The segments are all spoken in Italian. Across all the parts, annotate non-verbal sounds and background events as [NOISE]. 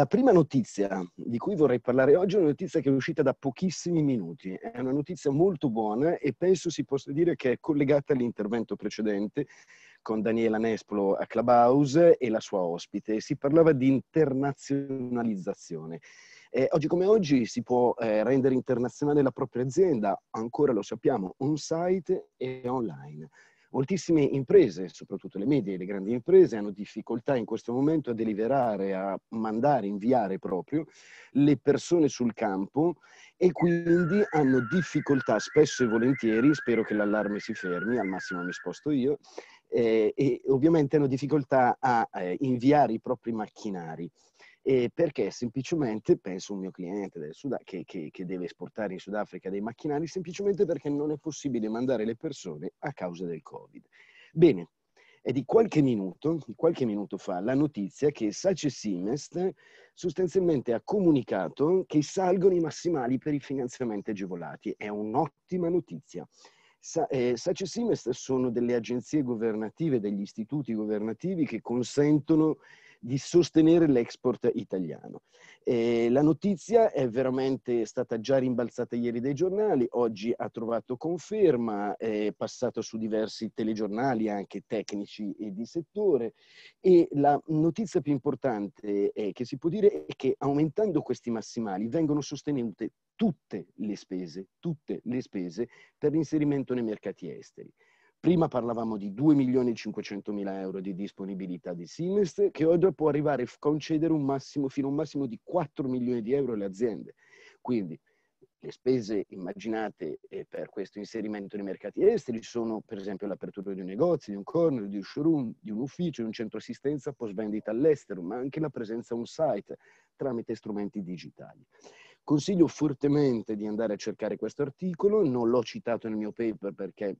La prima notizia di cui vorrei parlare oggi è una notizia che è uscita da pochissimi minuti, è una notizia molto buona e penso si possa dire che è collegata all'intervento precedente con Daniela Nespolo a Clubhouse e la sua ospite. Si parlava di internazionalizzazione. Eh, oggi come oggi si può eh, rendere internazionale la propria azienda, ancora lo sappiamo, on-site e online. Moltissime imprese, soprattutto le medie e le grandi imprese, hanno difficoltà in questo momento a deliberare, a mandare, inviare proprio le persone sul campo e quindi hanno difficoltà spesso e volentieri, spero che l'allarme si fermi, al massimo mi sposto io, eh, e ovviamente hanno difficoltà a eh, inviare i propri macchinari eh, perché semplicemente, penso un mio cliente Sud- che, che, che, deve esportare in Sudafrica dei macchinari, semplicemente perché non è possibile mandare le persone a causa del Covid. Bene, è di qualche minuto, di qualche minuto fa, la notizia che Sace Simest sostanzialmente ha comunicato che salgono i massimali per i finanziamenti agevolati. È un'ottima notizia. Sa- eh, Sace Simest sono delle agenzie governative, degli istituti governativi che consentono di sostenere l'export italiano. E la notizia è veramente stata già rimbalzata ieri dai giornali, oggi ha trovato conferma, è passata su diversi telegiornali anche tecnici e di settore e la notizia più importante che si può dire è che aumentando questi massimali vengono sostenute tutte le spese, tutte le spese per l'inserimento nei mercati esteri. Prima parlavamo di 2 milioni e 500 mila euro di disponibilità di Siemens, che oggi può arrivare a concedere un massimo, fino a un massimo di 4 milioni di euro alle aziende. Quindi le spese immaginate eh, per questo inserimento nei mercati esteri sono per esempio l'apertura di un negozio, di un corner, di un showroom, di un ufficio, di un centro assistenza post vendita all'estero, ma anche la presenza on site tramite strumenti digitali. Consiglio fortemente di andare a cercare questo articolo, non l'ho citato nel mio paper perché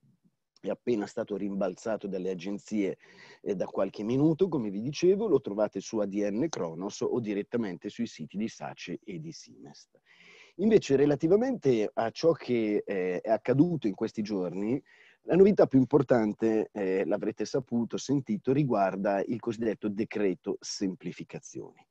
è appena stato rimbalzato dalle agenzie eh, da qualche minuto, come vi dicevo, lo trovate su ADN Cronos o direttamente sui siti di Sace e di Simest. Invece, relativamente a ciò che eh, è accaduto in questi giorni, la novità più importante, eh, l'avrete saputo, sentito, riguarda il cosiddetto decreto semplificazioni.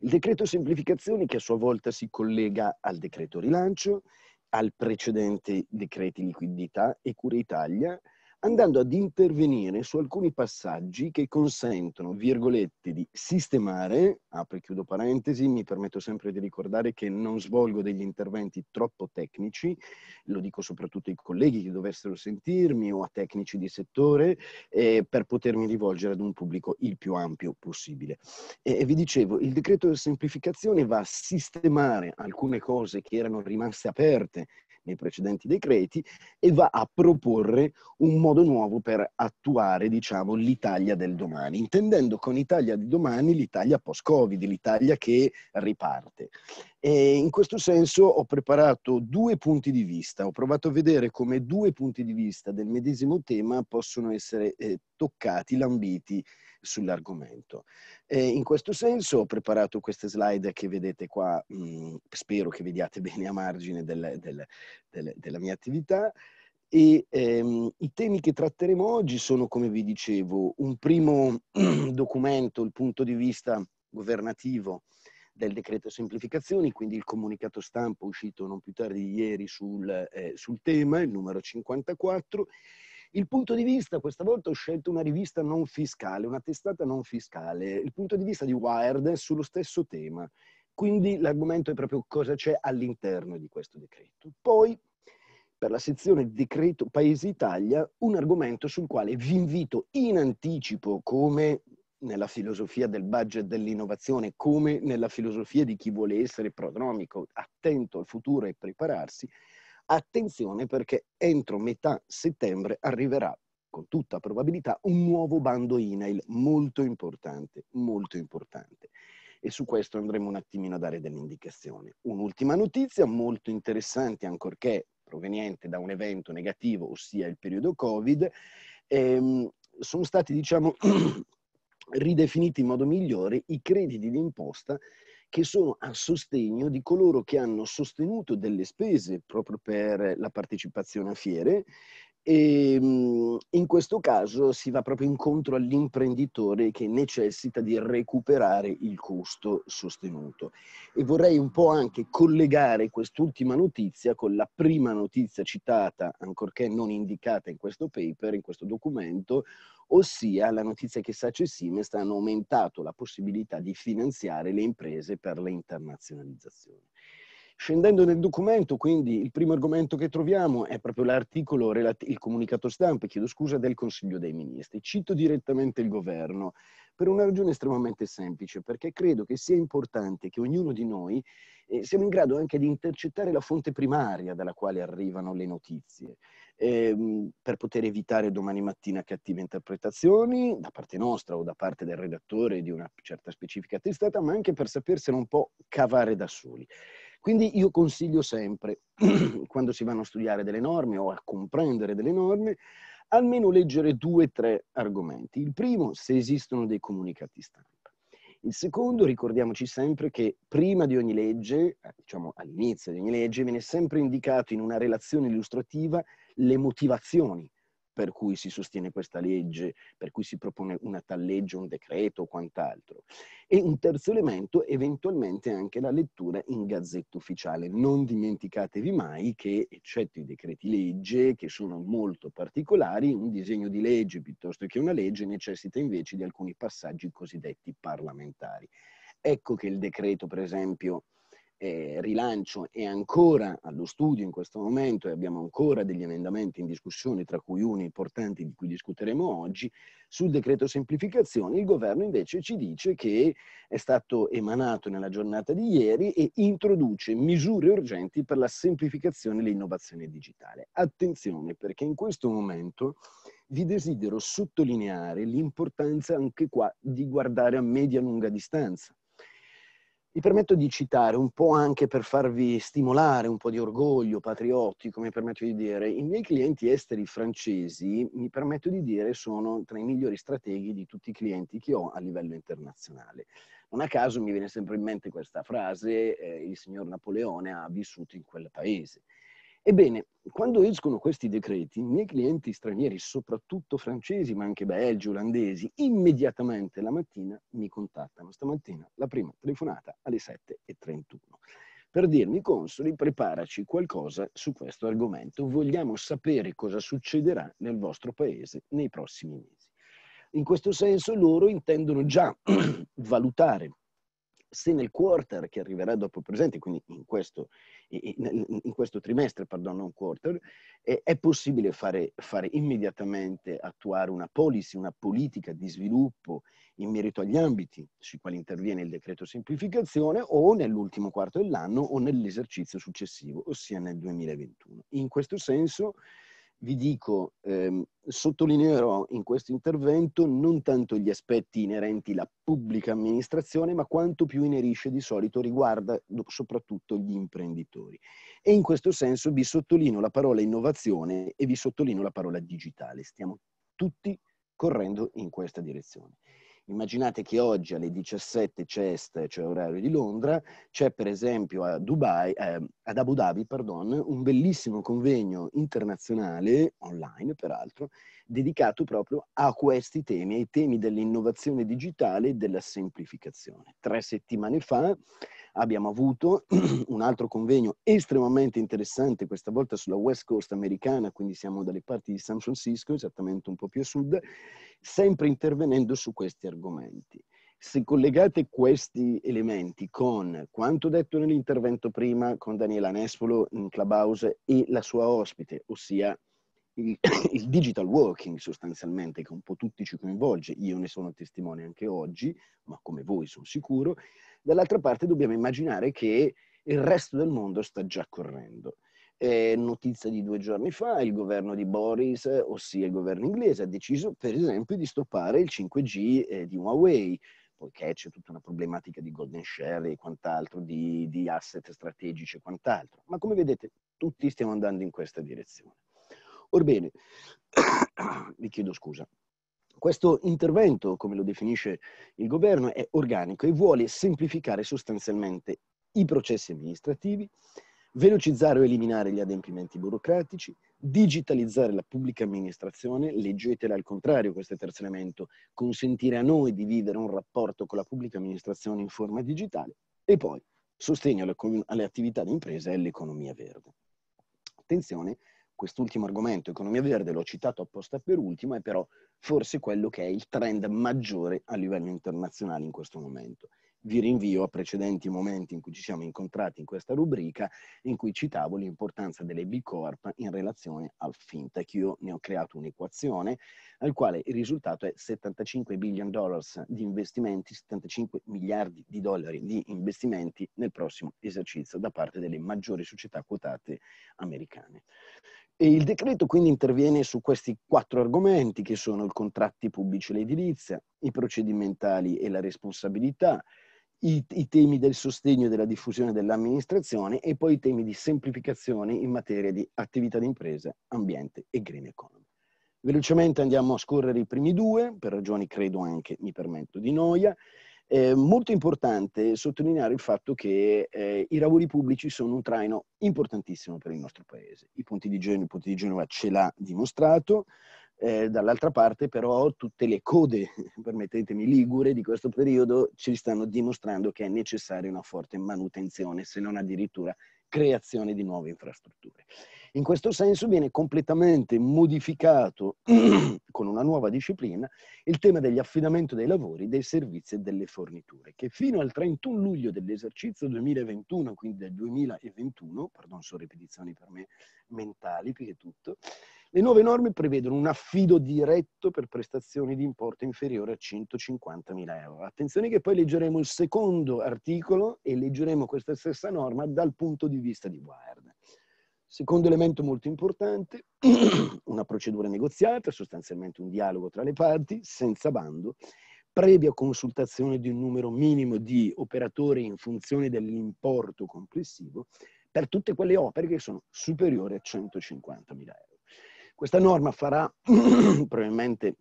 Il decreto semplificazioni che a sua volta si collega al decreto rilancio, al precedente decreti liquidità e Cura Italia andando ad intervenire su alcuni passaggi che consentono, virgolette, di sistemare, apro e chiudo parentesi, mi permetto sempre di ricordare che non svolgo degli interventi troppo tecnici, lo dico soprattutto ai colleghi che dovessero sentirmi o a tecnici di settore, eh, per potermi rivolgere ad un pubblico il più ampio possibile. E, e vi dicevo, il decreto di semplificazione va a sistemare alcune cose che erano rimaste aperte nei precedenti decreti e va a proporre un modo nuovo per attuare, diciamo, l'Italia del domani, intendendo con Italia di domani l'Italia post-Covid, l'Italia che riparte. E in questo senso ho preparato due punti di vista, ho provato a vedere come due punti di vista del medesimo tema possono essere eh, toccati, lambiti sull'argomento. E in questo senso ho preparato queste slide che vedete qua, mh, mm, spero che vediate [LAUGHS] bene a margine del, del, del, della mia attività. E ehm, i temi che tratteremo oggi sono, come vi dicevo, un primo [CLEARS THROAT] documento, il punto di vista governativo del decreto semplificazioni, quindi il comunicato stampa uscito non più tardi di ieri sul, eh, sul tema, il numero 54, il punto di vista, questa volta ho scelto una rivista non fiscale, una testata non fiscale, il punto di vista di Wired è sullo stesso tema. Quindi l'argomento è proprio cosa c'è all'interno di questo decreto. Poi, per la sezione decreto Paese Italia, un argomento sul quale vi invito in anticipo, come nella filosofia del budget dell'innovazione, come nella filosofia di chi vuole essere prodromico, attento al futuro e prepararsi, Attenzione perché entro metà settembre arriverà con tutta probabilità un nuovo bando INAIL molto importante, molto importante. E su questo andremo un attimino a dare delle indicazioni. Un'ultima notizia molto interessante, ancorché proveniente da un evento negativo, ossia il periodo Covid, ehm, sono stati, diciamo, [CLEARS THROAT] ridefiniti in modo migliore i crediti d'imposta che sono a sostegno di coloro che hanno sostenuto delle spese proprio per la partecipazione a fiere e ehm, in questo caso si va proprio incontro all'imprenditore che necessita di recuperare il costo sostenuto. E vorrei un po' anche collegare quest'ultima notizia con la prima notizia citata, ancorché non indicata in questo paper, in questo documento, ossia la notizia che Sace e Simest hanno aumentato la possibilità di finanziare le imprese per le internazionalizzazioni. Scendendo nel documento, quindi, il primo argomento che troviamo è proprio l'articolo, il comunicato stampa, chiedo scusa, del Consiglio dei Ministri. Cito direttamente il governo per una ragione estremamente semplice, perché credo che sia importante che ognuno di noi eh, siamo in grado anche di intercettare la fonte primaria dalla quale arrivano le notizie, ehm, per poter evitare domani mattina cattive interpretazioni da parte nostra o da parte del redattore di una certa specifica testata, ma anche per sapersene un po' cavare da soli. Quindi io consiglio sempre, [CLEARS THROAT] quando si vanno a studiare delle norme o a comprendere delle norme, almeno leggere due o tre argomenti. Il primo, se esistono dei comunicati stampa. Il secondo, ricordiamoci sempre che prima di ogni legge, eh, diciamo all'inizio di ogni legge, viene sempre indicato in una relazione illustrativa le motivazioni per cui si sostiene questa legge, per cui si propone una tal legge, un decreto o quant'altro. E un terzo elemento, eventualmente anche la lettura in gazzetta ufficiale. Non dimenticatevi mai che, eccetto i decreti legge, che sono molto particolari, un disegno di legge piuttosto che una legge necessita invece di alcuni passaggi cosiddetti parlamentari. Ecco che il decreto, per esempio, eh, rilancio è ancora allo studio in questo momento e abbiamo ancora degli emendamenti in discussione, tra cui uno importante di cui discuteremo oggi, sul decreto semplificazioni. Il governo invece ci dice che è stato emanato nella giornata di ieri e introduce misure urgenti per la semplificazione e l'innovazione digitale. Attenzione perché in questo momento vi desidero sottolineare l'importanza anche qua di guardare a media-lunga distanza mi permetto di citare un po' anche per farvi stimolare un po' di orgoglio patriottico, mi permetto di dire, i miei clienti esteri francesi, mi permetto di dire, sono tra i migliori strateghi di tutti i clienti che ho a livello internazionale. Non a caso mi viene sempre in mente questa frase, eh, il signor Napoleone ha vissuto in quel paese. Ebbene, quando escono questi decreti, i miei clienti stranieri, soprattutto francesi, ma anche belgi, olandesi, immediatamente la mattina mi contattano. Stamattina la prima telefonata alle 7.31 per dirmi consoli preparaci qualcosa su questo argomento, vogliamo sapere cosa succederà nel vostro paese nei prossimi mesi. In questo senso loro intendono già [CLEARS THROAT] valutare se nel quarter che arriverà dopo il presente, quindi in questo, in, in questo trimestre, perdono, non quarter, è, è possibile fare, fare, immediatamente attuare una policy, una politica di sviluppo in merito agli ambiti sui quali interviene il decreto semplificazione o nell'ultimo quarto dell'anno o nell'esercizio successivo, ossia nel 2021. In questo senso vi dico, ehm, sottolineerò in questo intervento non tanto gli aspetti inerenti alla pubblica amministrazione, ma quanto più inerisce di solito riguarda soprattutto gli imprenditori. E in questo senso vi sottolineo la parola innovazione e vi sottolineo la parola digitale. Stiamo tutti correndo in questa direzione. Immaginate che oggi alle 17 CEST, cioè orario di Londra, c'è per esempio a Dubai, eh, ad Abu Dhabi pardon, un bellissimo convegno internazionale, online peraltro, dedicato proprio a questi temi, ai temi dell'innovazione digitale e della semplificazione. Tre settimane fa abbiamo avuto [CLEARS THROAT] un altro convegno estremamente interessante, questa volta sulla West Coast americana, quindi siamo dalle parti di San Francisco, esattamente un po' più a sud, sempre intervenendo su questi argomenti. Se collegate questi elementi con quanto detto nell'intervento prima con Daniela Nespolo in Clubhouse e la sua ospite, ossia il, [COUGHS] il digital working sostanzialmente, che un po' tutti ci coinvolge, io ne sono testimone anche oggi, ma come voi sono sicuro, dall'altra parte dobbiamo immaginare che il resto del mondo sta già correndo. Eh, notizia di due giorni fa, il governo di Boris, ossia il governo inglese, ha deciso per esempio di stoppare il 5G eh, di Huawei, poiché c'è tutta una problematica di golden share e quant'altro, di, di asset strategici e quant'altro. Ma come vedete, tutti stiamo andando in questa direzione. Orbene, [COUGHS] vi chiedo scusa. Questo intervento, come lo definisce il governo, è organico e vuole semplificare sostanzialmente i processi amministrativi, velocizzare o eliminare gli adempimenti burocratici, digitalizzare la pubblica amministrazione, leggetela al contrario questo terzo elemento, consentire a noi di vivere un rapporto con la pubblica amministrazione in forma digitale e poi sostegno alle, attività di impresa e all'economia verde. Attenzione, quest'ultimo argomento, economia verde, l'ho citato apposta per ultimo, è però forse quello che è il trend maggiore a livello internazionale in questo momento vi rinvio a precedenti momenti in cui ci siamo incontrati in questa rubrica in cui citavo l'importanza delle B Corp in relazione al fintech. Io ne ho creato un'equazione al quale il risultato è 75 billion dollars di investimenti, 75 miliardi di dollari di investimenti nel prossimo esercizio da parte delle maggiori società quotate americane. E il decreto quindi interviene su questi quattro argomenti che sono i contratti pubblici e l'edilizia, i procedimentali e la responsabilità, i, i, temi del sostegno e della diffusione dell'amministrazione e poi i temi di semplificazione in materia di attività di imprese, ambiente e green economy. Velocemente andiamo a scorrere i primi due, per ragioni credo anche, mi permetto, di noia. È molto importante sottolineare il fatto che eh, i lavori pubblici sono un traino importantissimo per il nostro paese. I punti di Genova, il ponte di Genova ce l'ha dimostrato, eh, dall'altra parte però tutte le code, [LAUGHS] permettetemi, ligure di questo periodo ci stanno dimostrando che è necessaria una forte manutenzione, se non addirittura creazione di nuove infrastrutture. In questo senso viene completamente modificato [CLEARS THROAT] con una nuova disciplina il tema degli affidamenti dei lavori, dei servizi e delle forniture, che fino al 31 luglio dell'esercizio 2021, quindi del 2021, perdon, sono ripetizioni per me mentali più che tutto, le nuove norme prevedono un affido diretto per prestazioni di importo inferiore a 150.000 euro. Attenzione che poi leggeremo il secondo articolo e leggeremo questa stessa norma dal punto di vista di Wired. Secondo elemento molto importante, [CLEARS THROAT] una procedura negoziata, sostanzialmente un dialogo tra le parti, senza bando, previa consultazione di un numero minimo di operatori in funzione dell'importo complessivo per tutte quelle opere che sono superiori a 150.000 euro. Questa norma farà [CLEARS THROAT] probabilmente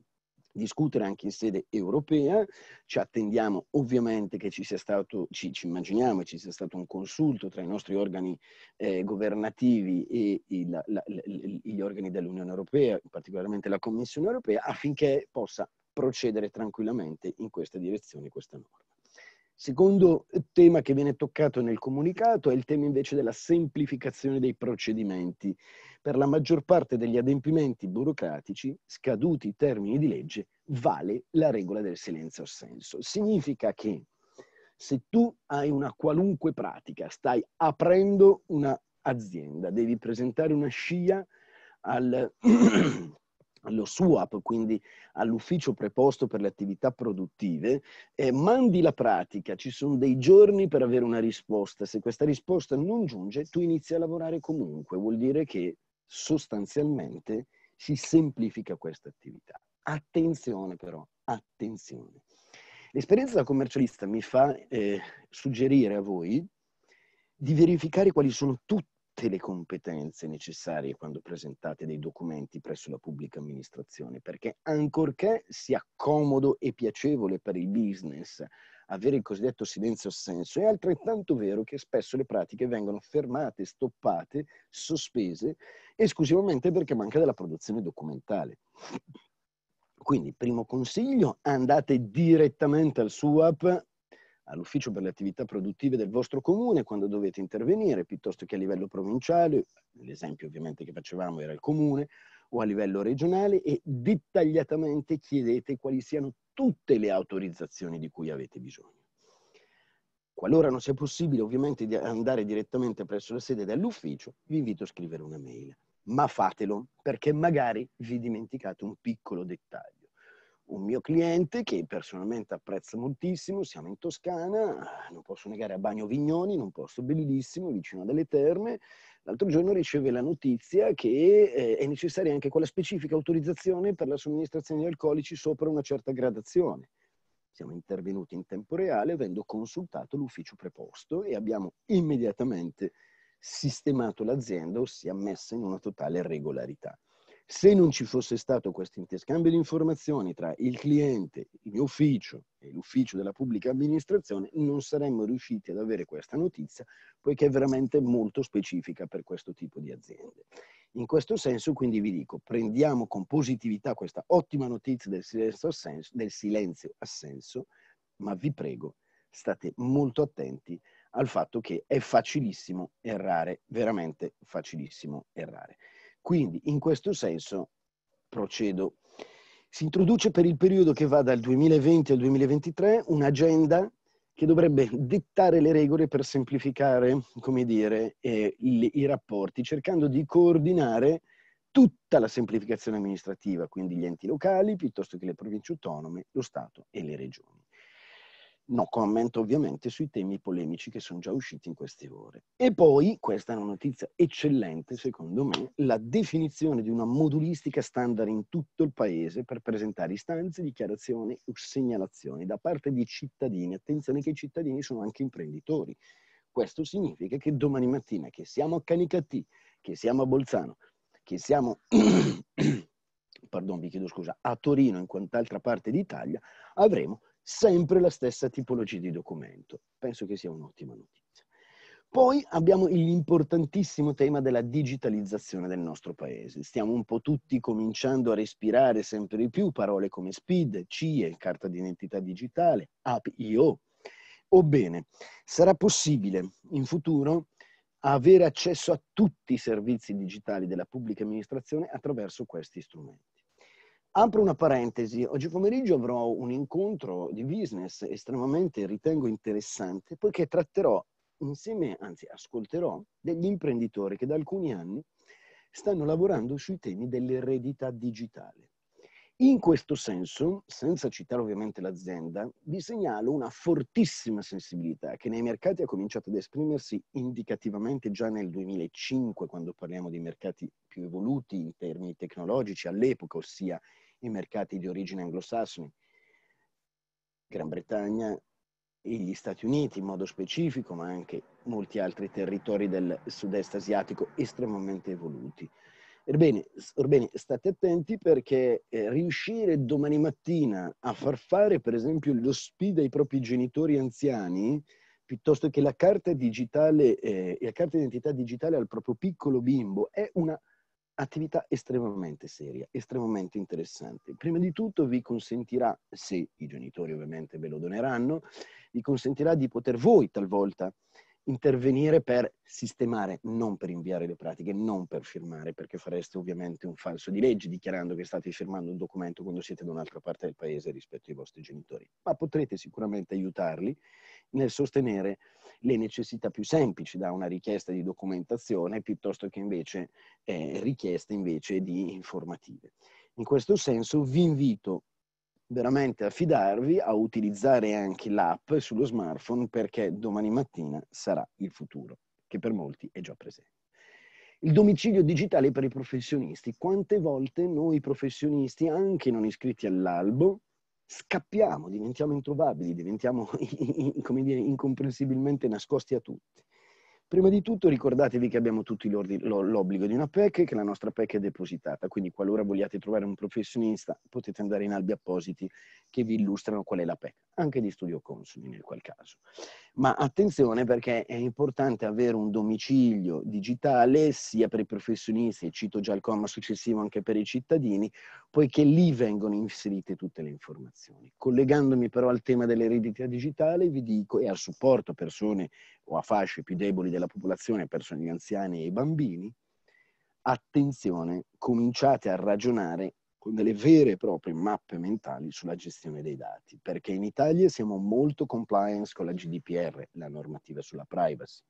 discutere anche in sede europea, ci attendiamo ovviamente che ci sia stato, ci, ci immaginiamo, ci sia stato un consulto tra i nostri organi eh, governativi e il, la, la, gli organi dell'Unione Europea, particolarmente la Commissione Europea, affinché possa procedere tranquillamente in questa direzione questa norma. Secondo tema che viene toccato nel comunicato è il tema invece della semplificazione dei procedimenti. Per la maggior parte degli adempimenti burocratici, scaduti i termini di legge, vale la regola del silenzio assenso. Significa che se tu hai una qualunque pratica, stai aprendo un'azienda, devi presentare una scia al [CLEARS THROAT] allo SUAP, quindi all'ufficio preposto per le attività produttive, eh, mandi la pratica, ci sono dei giorni per avere una risposta, se questa risposta non giunge tu inizi a lavorare comunque, vuol dire che sostanzialmente si semplifica questa attività. Attenzione però, attenzione. L'esperienza da commercialista mi fa eh, suggerire a voi di verificare quali sono tutti tutte le competenze necessarie quando presentate dei documenti presso la pubblica amministrazione, perché ancorché sia comodo e piacevole per il business avere il cosiddetto silenzio assenso, è altrettanto vero che spesso le pratiche vengono fermate, stoppate, sospese esclusivamente perché manca della produzione documentale. Quindi, primo consiglio, andate direttamente al SUAP all'ufficio per le attività produttive del vostro comune quando dovete intervenire, piuttosto che a livello provinciale, l'esempio ovviamente che facevamo era il comune, o a livello regionale e dettagliatamente chiedete quali siano tutte le autorizzazioni di cui avete bisogno. Qualora non sia possibile ovviamente di andare direttamente presso la sede dell'ufficio, vi invito a scrivere una mail, ma fatelo perché magari vi dimenticate un piccolo dettaglio un mio cliente che personalmente apprezzo moltissimo, siamo in Toscana, non posso negare a Bagno Vignoni, in un posto bellissimo, vicino a delle terme, l'altro giorno riceve la notizia che eh, è necessaria anche quella specifica autorizzazione per la somministrazione di alcolici sopra una certa gradazione. Siamo intervenuti in tempo reale avendo consultato l'ufficio preposto e abbiamo immediatamente sistemato l'azienda, ossia messa in una totale regolarità. Se non ci fosse stato questo interscambio di informazioni tra il cliente, il mio ufficio e l'ufficio della pubblica amministrazione, non saremmo riusciti ad avere questa notizia, poiché è veramente molto specifica per questo tipo di aziende. In questo senso, quindi, vi dico, prendiamo con positività questa ottima notizia del silenzio assenso, del silenzio assenso ma vi prego, state molto attenti al fatto che è facilissimo errare, veramente facilissimo errare. Quindi in questo senso procedo. Si introduce per il periodo che va dal 2020 al 2023 un'agenda che dovrebbe dettare le regole per semplificare, come dire, eh, i, i rapporti, cercando di coordinare tutta la semplificazione amministrativa, quindi gli enti locali piuttosto che le province autonome, lo Stato e le regioni. No comment ovviamente sui temi polemici che sono già usciti in queste ore. E poi, questa è una notizia eccellente secondo me, la definizione di una modulistica standard in tutto il paese per presentare istanze, dichiarazioni o segnalazioni da parte di cittadini. Attenzione che i cittadini sono anche imprenditori. Questo significa che domani mattina che siamo a Canicattì, che siamo a Bolzano, che siamo [CLEARS THROAT] pardon, vi chiedo scusa, a Torino in quant'altra parte d'Italia, avremo sempre la stessa tipologia di documento. Penso che sia un'ottima notizia. Poi abbiamo l'importantissimo tema della digitalizzazione del nostro paese. Stiamo un po' tutti cominciando a respirare sempre di più parole come SPID, CIE, carta d'identità digitale, APIO. Obbene, sarà possibile in futuro avere accesso a tutti i servizi digitali della pubblica amministrazione attraverso questi strumenti. Apro una parentesi, oggi pomeriggio avrò un incontro di business estremamente ritengo interessante poiché tratterò insieme, anzi ascolterò, degli imprenditori che da alcuni anni stanno lavorando sui temi dell'eredità digitale. In questo senso, senza citare ovviamente l'azienda, vi segnalo una fortissima sensibilità che nei mercati ha cominciato ad esprimersi indicativamente già nel 2005, quando parliamo di mercati più evoluti in termini tecnologici all'epoca, ossia i mercati di origine anglosassoni, Gran Bretagna e gli Stati Uniti in modo specifico, ma anche molti altri territori del sud-est asiatico estremamente evoluti. Ebbene, ebbene state attenti perché eh, riuscire domani mattina a far fare, per esempio, lo SPID ai propri genitori anziani, piuttosto che la carta, digitale, eh, la carta d'identità digitale al proprio piccolo bimbo, è una attività estremamente seria, estremamente interessante. Prima di tutto vi consentirà, se i genitori ovviamente ve lo doneranno, vi consentirà di poter voi talvolta intervenire per sistemare, non per inviare le pratiche, non per firmare, perché fareste ovviamente un falso di legge dichiarando che state firmando un documento quando siete da un'altra parte del paese rispetto ai vostri genitori, ma potrete sicuramente aiutarli nel sostenere le necessità più semplici da una richiesta di documentazione piuttosto che invece eh, richieste invece di informative. In questo senso vi invito veramente a fidarvi, a utilizzare anche l'app sullo smartphone perché domani mattina sarà il futuro, che per molti è già presente. Il domicilio digitale per i professionisti. Quante volte noi professionisti, anche non iscritti all'albo, scappiamo, diventiamo introvabili, diventiamo, [LAUGHS] come dire, incomprensibilmente nascosti a tutti. Prima di tutto ricordatevi che abbiamo tutti l'obbligo di una PEC, e che la nostra PEC è depositata, quindi qualora vogliate trovare un professionista potete andare in albi appositi che vi illustrano qual è la PEC, anche di studio consumi nel qual caso. Ma attenzione perché è importante avere un domicilio digitale sia per i professionisti, e cito già il comma successivo anche per i cittadini, poiché lì vengono inserite tutte le informazioni. Collegandomi però al tema dell'eredità digitale vi dico e al supporto a persone o a fasce più deboli della popolazione, persone anziane e bambini, attenzione, cominciate a ragionare con delle vere e proprie mappe mentali sulla gestione dei dati, perché in Italia siamo molto compliance con la GDPR, la normativa sulla privacy,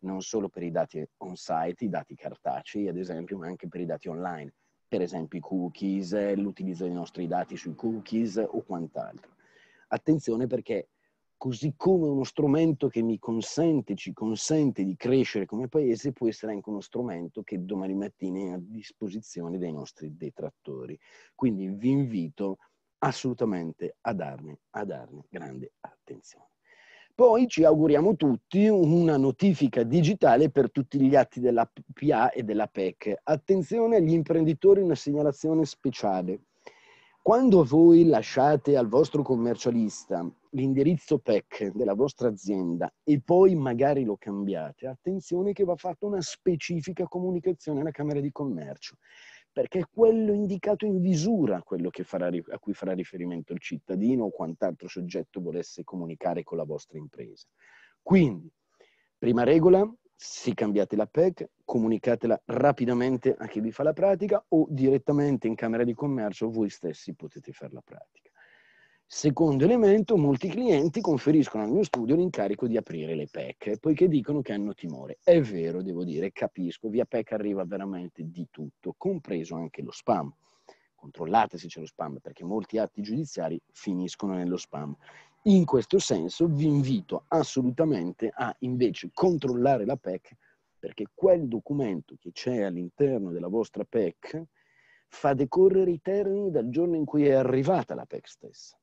non solo per i dati on-site, i dati cartacei ad esempio, ma anche per i dati online, per esempio i cookies, eh, l'utilizzo dei nostri dati sui cookies o quant'altro. Attenzione perché così come uno strumento che mi consente, ci consente di crescere come paese, può essere anche uno strumento che domani mattina è a disposizione dei nostri detrattori. Quindi vi invito assolutamente a darne, a darne grande attenzione. Poi ci auguriamo tutti una notifica digitale per tutti gli atti della PA e della PEC. Attenzione agli imprenditori, una segnalazione speciale. Quando voi lasciate al vostro commercialista l'indirizzo PEC della vostra azienda e poi magari lo cambiate, attenzione che va fatta una specifica comunicazione alla Camera di Commercio, perché è quello indicato in visura quello farà, a cui farà riferimento il cittadino o quant'altro soggetto volesse comunicare con la vostra impresa. Quindi, prima regola, se cambiate la PEC, comunicatela rapidamente a chi vi fa la pratica o direttamente in Camera di Commercio voi stessi potete fare la pratica. Secondo elemento, molti clienti conferiscono al mio studio l'incarico di aprire le PEC, poiché dicono che hanno timore. È vero, devo dire, capisco, via PEC arriva veramente di tutto, compreso anche lo spam. Controllate se c'è lo spam, perché molti atti giudiziari finiscono nello spam. In questo senso vi invito assolutamente a invece controllare la PEC, perché quel documento che c'è all'interno della vostra PEC fa decorrere i termini dal giorno in cui è arrivata la PEC stessa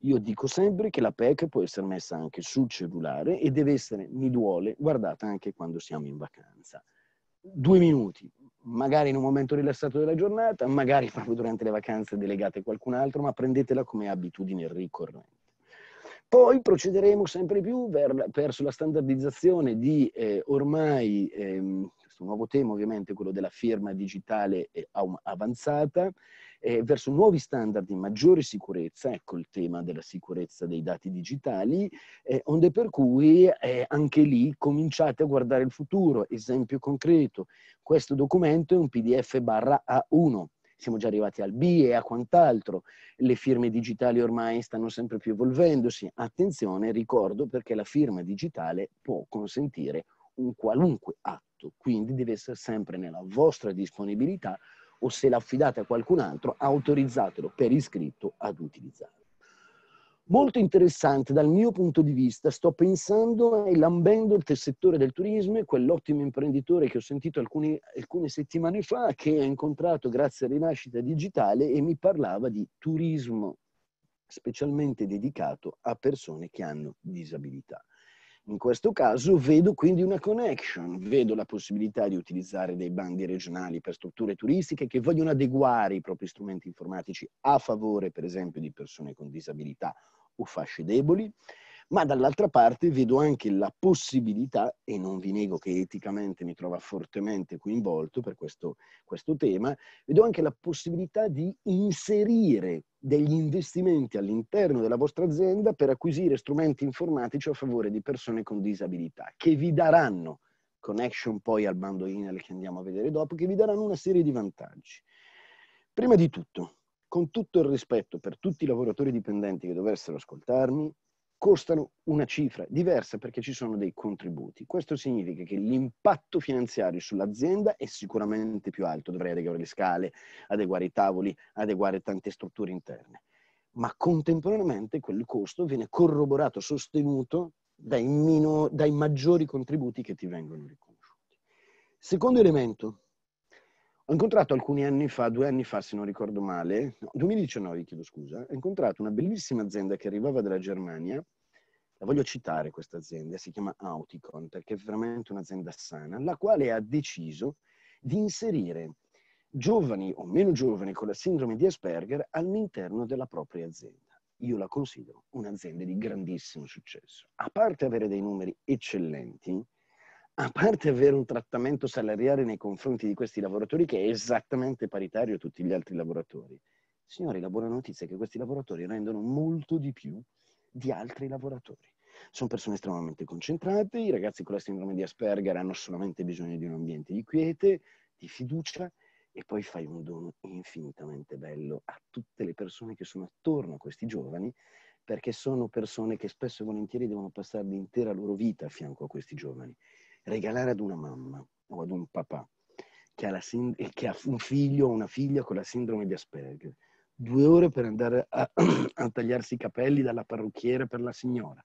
io dico sempre che la PEC può essere messa anche sul cellulare e deve essere, mi duole, guardata anche quando siamo in vacanza. Due minuti, magari in un momento rilassato della giornata, magari [LAUGHS] proprio durante le vacanze delegate a qualcun altro, ma prendetela come abitudine ricorrente. Poi procederemo sempre più verso la standardizzazione di eh, ormai eh, verso nuovo tema ovviamente quello della firma digitale avanzata, eh, verso nuovi standard di maggiore sicurezza, ecco il tema della sicurezza dei dati digitali, eh, onde per cui eh, anche lì cominciate a guardare il futuro. Esempio concreto, questo documento è un PDF barra A1, siamo già arrivati al B e a quant'altro. Le firme digitali ormai stanno sempre più evolvendosi. Attenzione, ricordo perché la firma digitale può consentire un qualunque atto, quindi deve essere sempre nella vostra disponibilità o se l'affidate a qualcun altro autorizzatelo per iscritto ad utilizzarlo. Molto interessante dal mio punto di vista, sto pensando e lambendo il settore del turismo e quell'ottimo imprenditore che ho sentito alcune, alcune settimane fa che ho incontrato grazie a Rinascita Digitale e mi parlava di turismo specialmente dedicato a persone che hanno disabilità. In questo caso vedo quindi una connection, vedo la possibilità di utilizzare dei bandi regionali per strutture turistiche che vogliono adeguare i propri strumenti informatici a favore, per esempio, di persone con disabilità o fasce deboli ma dall'altra parte vedo anche la possibilità, e non vi nego che eticamente mi trova fortemente coinvolto per questo, questo tema, vedo anche la possibilità di inserire degli investimenti all'interno della vostra azienda per acquisire strumenti informatici a favore di persone con disabilità, che vi daranno, connection poi al bando INAL che andiamo a vedere dopo, che vi daranno una serie di vantaggi. Prima di tutto, con tutto il rispetto per tutti i lavoratori dipendenti che dovessero ascoltarmi, costano una cifra diversa perché ci sono dei contributi. Questo significa che l'impatto finanziario sull'azienda è sicuramente più alto, dovrei adeguare le scale, adeguare i tavoli, adeguare tante strutture interne, ma contemporaneamente quel costo viene corroborato, sostenuto dai, mino, dai maggiori contributi che ti vengono riconosciuti. Secondo elemento ho incontrato alcuni anni fa, due anni fa se non ricordo male, no, 2019 chiedo scusa, ho incontrato una bellissima azienda che arrivava dalla Germania, la voglio citare questa azienda, si chiama Auticon, perché è veramente un'azienda sana, la quale ha deciso di inserire giovani o meno giovani con la sindrome di Asperger all'interno della propria azienda. Io la considero un'azienda di grandissimo successo. A parte avere dei numeri eccellenti, a parte avere un trattamento salariale nei confronti di questi lavoratori che è esattamente paritario a tutti gli altri lavoratori, signori, la buona notizia è che questi lavoratori rendono molto di più di altri lavoratori. Sono persone estremamente concentrate, i ragazzi con la sindrome di Asperger hanno solamente bisogno di un ambiente di quiete, di fiducia e poi fai un dono infinitamente bello a tutte le persone che sono attorno a questi giovani perché sono persone che spesso e volentieri devono passare l'intera loro vita a fianco a questi giovani regalare ad una mamma o ad un papà che ha, sind- che ha un figlio o una figlia con la sindrome di Asperger due ore per andare a, [CLEARS THROAT] a, tagliarsi i capelli dalla parrucchiera per la signora,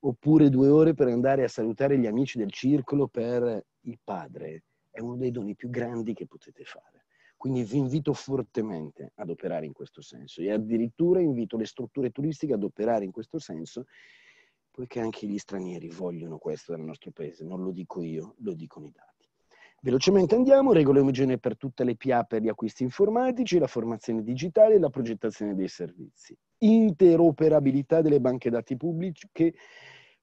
oppure due ore per andare a salutare gli amici del circolo per il padre. È uno dei doni più grandi che potete fare. Quindi vi invito fortemente ad operare in questo senso e addirittura invito le strutture turistiche ad operare in questo senso poiché anche gli stranieri vogliono questo dal nostro paese, non lo dico io, lo dicono i dati. Velocemente andiamo, regole omogenee per tutte le PA per gli acquisti informatici, la formazione digitale e la progettazione dei servizi. Interoperabilità delle banche dati pubbliche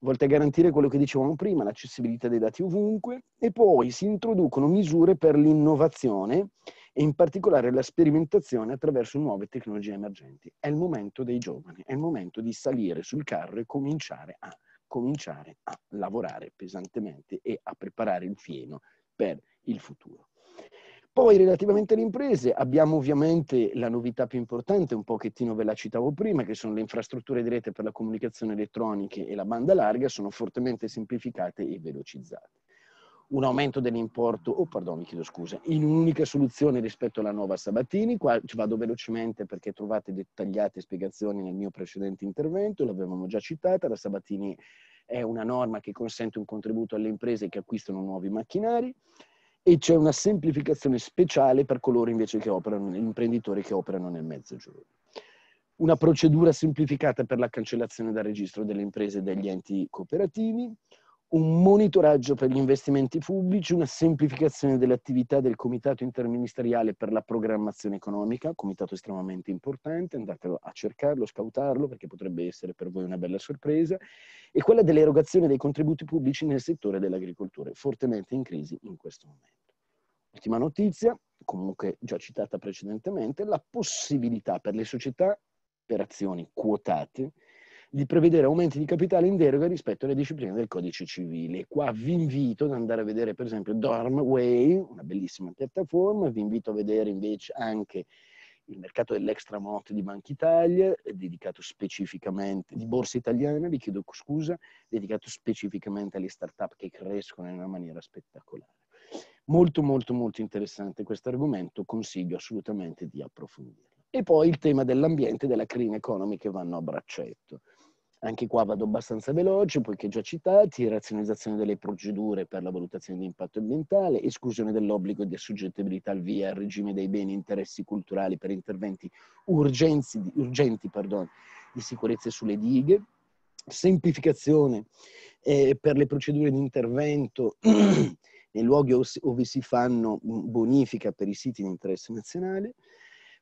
volte a garantire quello che dicevamo prima, l'accessibilità dei dati ovunque, e poi si introducono misure per l'innovazione e in particolare la sperimentazione attraverso nuove tecnologie emergenti. È il momento dei giovani, è il momento di salire sul carro e cominciare a, cominciare a lavorare pesantemente e a preparare il fieno per il futuro. Poi relativamente alle imprese abbiamo ovviamente la novità più importante, un pochettino ve la citavo prima, che sono le infrastrutture di rete per la comunicazione elettronica e la banda larga, sono fortemente semplificate e velocizzate. Un aumento dell'importo, oh pardon, mi chiedo scusa, in un'unica soluzione rispetto alla nuova Sabatini, qua ci vado velocemente perché trovate dettagliate spiegazioni nel mio precedente intervento, l'avevamo già citata, la Sabatini è una norma che consente un contributo alle imprese che acquistano nuovi macchinari, e c'è una semplificazione speciale per coloro invece che operano, gli imprenditori che operano nel mezzogiorno. Una procedura semplificata per la cancellazione dal registro delle imprese e degli enti cooperativi, un monitoraggio per gli investimenti pubblici, una semplificazione dell'attività del Comitato Interministeriale per la Programmazione Economica, comitato estremamente importante, andatelo a cercarlo, scautarlo, perché potrebbe essere per voi una bella sorpresa, e quella dell'erogazione dei contributi pubblici nel settore dell'agricoltura, fortemente in crisi in questo momento. Ultima notizia, comunque già citata precedentemente, la possibilità per le società per azioni quotate di prevedere aumenti di capitale in deroga rispetto alle discipline del codice civile. Qua vi invito ad andare a vedere per esempio Dormway, una bellissima piattaforma, vi invito a vedere invece anche il mercato dell'extramot di Banca Italia, dedicato specificamente, di borsa italiana, vi chiedo scusa, dedicato specificamente alle start-up che crescono in una maniera spettacolare. Molto, molto, molto interessante questo argomento, consiglio assolutamente di approfondirlo. E poi il tema dell'ambiente e della clean economy che vanno a braccetto. Anche qua vado abbastanza veloce, poiché già citati, razionalizzazione delle procedure per la valutazione di impatto ambientale, esclusione dell'obbligo di assoggettabilità al via al regime dei beni e interessi culturali per interventi urgenzi, urgenti pardon, di sicurezza sulle dighe, semplificazione eh, per le procedure di intervento [CLEARS THROAT] nei luoghi dove si fanno bonifica per i siti di interesse nazionale,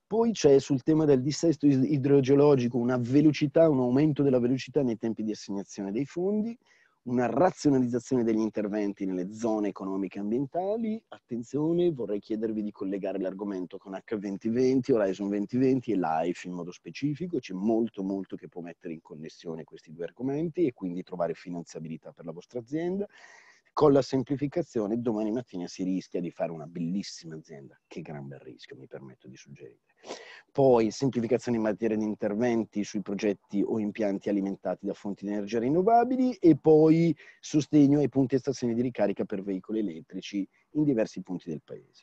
poi c'è sul tema del dissesto idrogeologico una velocità, un aumento della velocità nei tempi di assegnazione dei fondi, una razionalizzazione degli interventi nelle zone economiche e ambientali. Attenzione, vorrei chiedervi di collegare l'argomento con H2020, Horizon 2020 e LIFE in modo specifico. C'è molto molto che può mettere in connessione questi due argomenti e quindi trovare finanziabilità per la vostra azienda con la semplificazione domani mattina si rischia di fare una bellissima azienda. Che gran bel rischio, mi permetto di suggerire. Poi semplificazione in materia di interventi sui progetti o impianti alimentati da fonti di energia rinnovabili e poi sostegno ai punti e stazioni di ricarica per veicoli elettrici in diversi punti del paese.